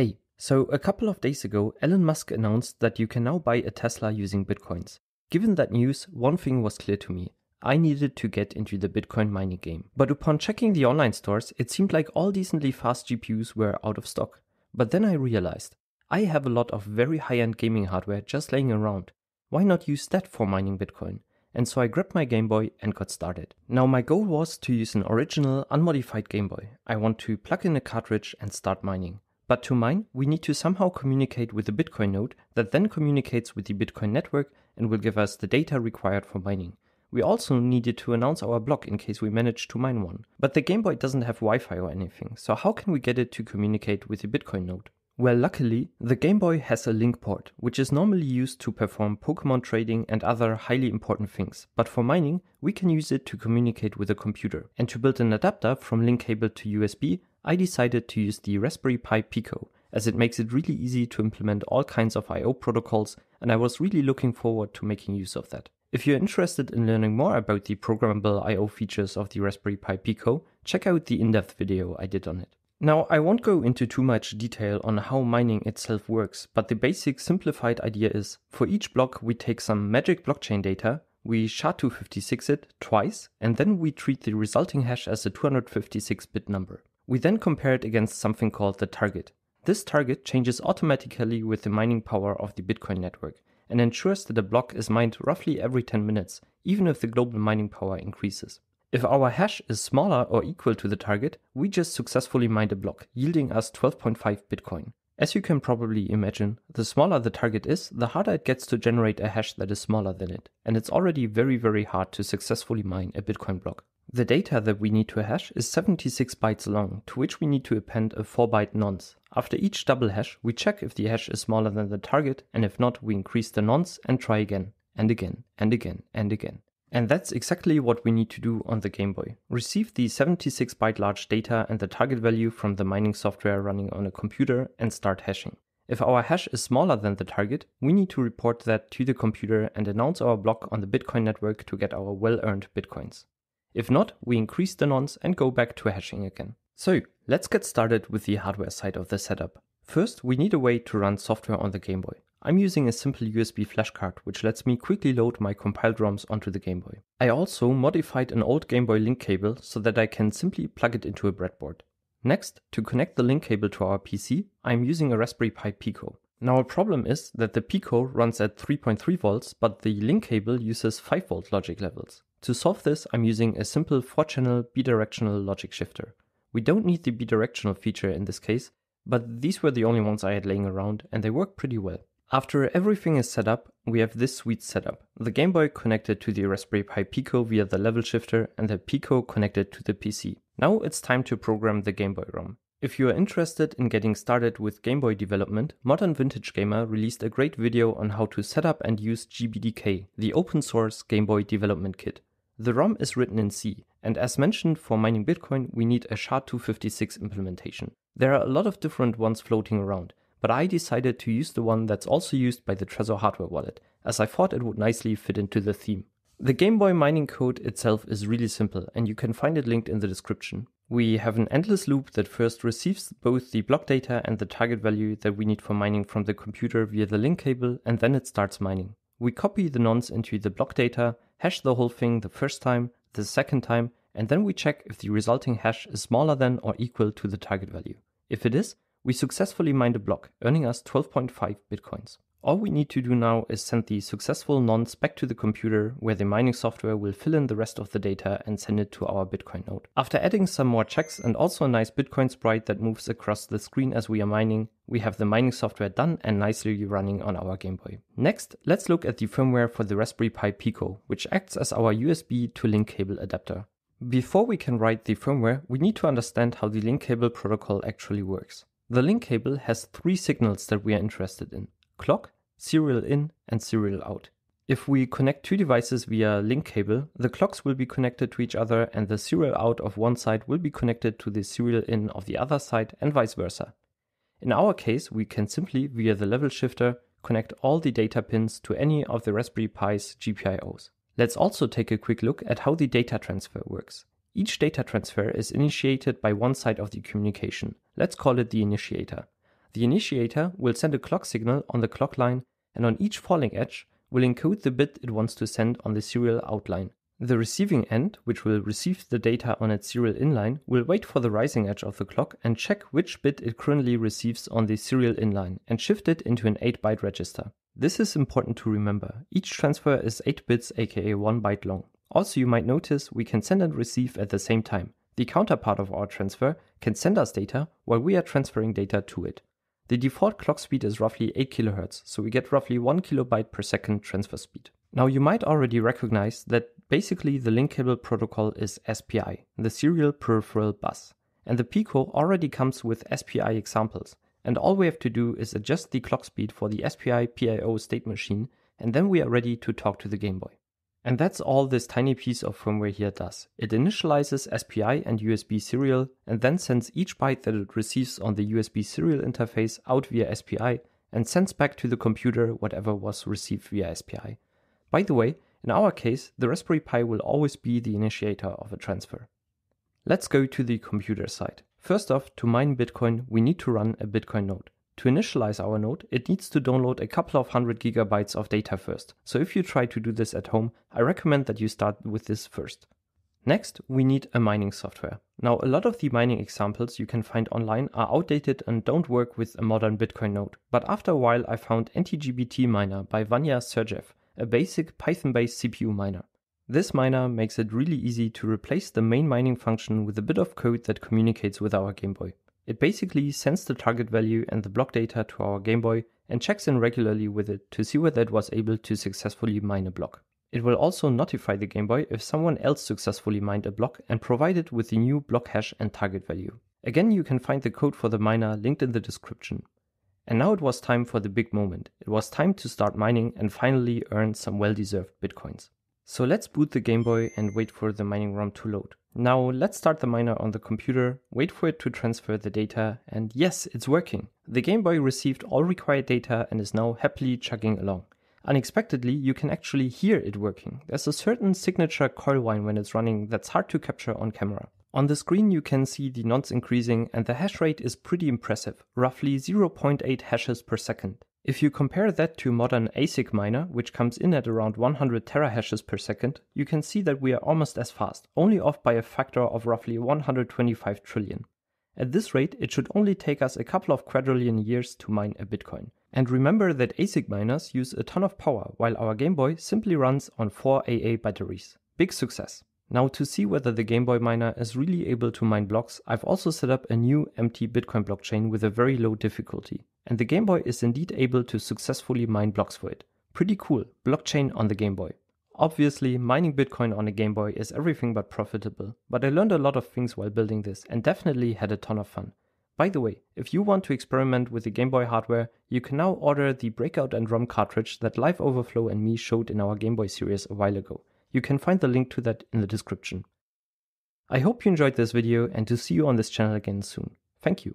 Hey, so a couple of days ago, Elon Musk announced that you can now buy a Tesla using Bitcoins. Given that news, one thing was clear to me. I needed to get into the Bitcoin mining game. But upon checking the online stores, it seemed like all decently fast GPUs were out of stock. But then I realized I have a lot of very high end gaming hardware just laying around. Why not use that for mining Bitcoin? And so I grabbed my Game Boy and got started. Now, my goal was to use an original, unmodified Game Boy. I want to plug in a cartridge and start mining. But to mine, we need to somehow communicate with the Bitcoin node that then communicates with the Bitcoin network and will give us the data required for mining. We also needed to announce our block in case we managed to mine one. But the Game Boy doesn't have Wi Fi or anything, so how can we get it to communicate with the Bitcoin node? Well, luckily, the Game Boy has a link port, which is normally used to perform Pokemon trading and other highly important things. But for mining, we can use it to communicate with a computer and to build an adapter from link cable to USB I decided to use the Raspberry Pi Pico as it makes it really easy to implement all kinds of I.O. protocols and I was really looking forward to making use of that. If you're interested in learning more about the programmable I.O. features of the Raspberry Pi Pico, check out the in-depth video I did on it. Now, I won't go into too much detail on how mining itself works, but the basic simplified idea is for each block, we take some magic blockchain data, we SHA-256 it twice, and then we treat the resulting hash as a 256 bit number. We then compare it against something called the target. This target changes automatically with the mining power of the Bitcoin network and ensures that a block is mined roughly every 10 minutes, even if the global mining power increases. If our hash is smaller or equal to the target, we just successfully mined a block, yielding us 12.5 Bitcoin. As you can probably imagine, the smaller the target is, the harder it gets to generate a hash that is smaller than it, and it's already very very hard to successfully mine a Bitcoin block. The data that we need to hash is 76 bytes long, to which we need to append a 4 byte nonce. After each double hash, we check if the hash is smaller than the target, and if not, we increase the nonce and try again, and again, and again, and again. And that's exactly what we need to do on the Game Boy. Receive the 76 byte large data and the target value from the mining software running on a computer and start hashing. If our hash is smaller than the target, we need to report that to the computer and announce our block on the Bitcoin network to get our well earned Bitcoins. If not, we increase the nonce and go back to hashing again. So let's get started with the hardware side of the setup. First, we need a way to run software on the Game Boy. I'm using a simple USB flash card, which lets me quickly load my compiled ROMs onto the Game Boy. I also modified an old Game Boy link cable so that I can simply plug it into a breadboard. Next, to connect the link cable to our PC, I'm using a Raspberry Pi Pico. Now a problem is that the Pico runs at 3.3 volts, but the link cable uses 5 volt logic levels. To solve this, I'm using a simple 4-channel bidirectional logic shifter. We don't need the bidirectional feature in this case, but these were the only ones I had laying around and they work pretty well. After everything is set up, we have this sweet setup. The Game Boy connected to the Raspberry Pi Pico via the level shifter and the Pico connected to the PC. Now it's time to program the Game Boy ROM. If you are interested in getting started with Game Boy development, Modern Vintage Gamer released a great video on how to set up and use GBDK, the open source Game Boy development kit. The ROM is written in C, and as mentioned for mining Bitcoin, we need a SHA-256 implementation. There are a lot of different ones floating around, but I decided to use the one that's also used by the Trezor hardware wallet, as I thought it would nicely fit into the theme. The Game Boy mining code itself is really simple, and you can find it linked in the description. We have an endless loop that first receives both the block data and the target value that we need for mining from the computer via the link cable, and then it starts mining. We copy the nonce into the block data, hash the whole thing the first time, the second time, and then we check if the resulting hash is smaller than or equal to the target value. If it is, we successfully mined a block, earning us 12.5 bitcoins. All we need to do now is send the successful nonce back to the computer where the mining software will fill in the rest of the data and send it to our Bitcoin node. After adding some more checks and also a nice Bitcoin sprite that moves across the screen as we are mining, we have the mining software done and nicely running on our Game Boy. Next, let's look at the firmware for the Raspberry Pi Pico, which acts as our USB to link cable adapter. Before we can write the firmware, we need to understand how the link cable protocol actually works. The link cable has three signals that we are interested in clock, serial in, and serial out. If we connect two devices via link cable, the clocks will be connected to each other and the serial out of one side will be connected to the serial in of the other side and vice versa. In our case, we can simply, via the level shifter, connect all the data pins to any of the Raspberry Pi's GPIOs. Let's also take a quick look at how the data transfer works. Each data transfer is initiated by one side of the communication. Let's call it the initiator. The initiator will send a clock signal on the clock line and on each falling edge will encode the bit it wants to send on the serial outline. The receiving end, which will receive the data on its serial inline, will wait for the rising edge of the clock and check which bit it currently receives on the serial inline and shift it into an 8 byte register. This is important to remember. Each transfer is 8 bits aka 1 byte long. Also, you might notice we can send and receive at the same time. The counterpart of our transfer can send us data while we are transferring data to it. The default clock speed is roughly 8 kHz, so we get roughly 1 kilobyte per second transfer speed. Now you might already recognize that basically the link cable protocol is SPI, the serial peripheral bus. And the Pico already comes with SPI examples. And all we have to do is adjust the clock speed for the SPI PIO state machine, and then we are ready to talk to the Game Boy. And that's all this tiny piece of firmware here does. It initializes SPI and USB serial and then sends each byte that it receives on the USB serial interface out via SPI and sends back to the computer whatever was received via SPI. By the way, in our case, the Raspberry Pi will always be the initiator of a transfer. Let's go to the computer side. First off, to mine Bitcoin, we need to run a Bitcoin node. To initialize our node, it needs to download a couple of hundred gigabytes of data first. So if you try to do this at home, I recommend that you start with this first. Next, we need a mining software. Now, a lot of the mining examples you can find online are outdated and don't work with a modern Bitcoin node. But after a while, I found NTGBT Miner by Vanya Sergev, a basic Python-based CPU miner. This miner makes it really easy to replace the main mining function with a bit of code that communicates with our Game Boy. It basically sends the target value and the block data to our Game Boy and checks in regularly with it to see whether it was able to successfully mine a block. It will also notify the Game Boy if someone else successfully mined a block and provide it with the new block hash and target value. Again, you can find the code for the miner linked in the description. And now it was time for the big moment. It was time to start mining and finally earn some well deserved bitcoins. So let's boot the Game Boy and wait for the mining ROM to load. Now let's start the miner on the computer, wait for it to transfer the data, and yes, it's working. The Game Boy received all required data and is now happily chugging along. Unexpectedly, you can actually hear it working. There's a certain signature coil whine when it's running that's hard to capture on camera. On the screen you can see the nonce increasing and the hash rate is pretty impressive, roughly 0.8 hashes per second. If you compare that to modern ASIC miner, which comes in at around 100 terahashes per second, you can see that we are almost as fast, only off by a factor of roughly 125 trillion. At this rate, it should only take us a couple of quadrillion years to mine a Bitcoin. And remember that ASIC miners use a ton of power, while our Game Boy simply runs on 4 AA batteries. Big success! Now to see whether the Game Boy miner is really able to mine blocks, I've also set up a new empty Bitcoin blockchain with a very low difficulty. And the Game Boy is indeed able to successfully mine blocks for it. Pretty cool, blockchain on the Game Boy. Obviously, mining Bitcoin on a Game Boy is everything but profitable, but I learned a lot of things while building this and definitely had a ton of fun. By the way, if you want to experiment with the Game Boy hardware, you can now order the Breakout and ROM cartridge that Live Overflow and me showed in our Game Boy series a while ago. You can find the link to that in the description. I hope you enjoyed this video and to see you on this channel again soon. Thank you.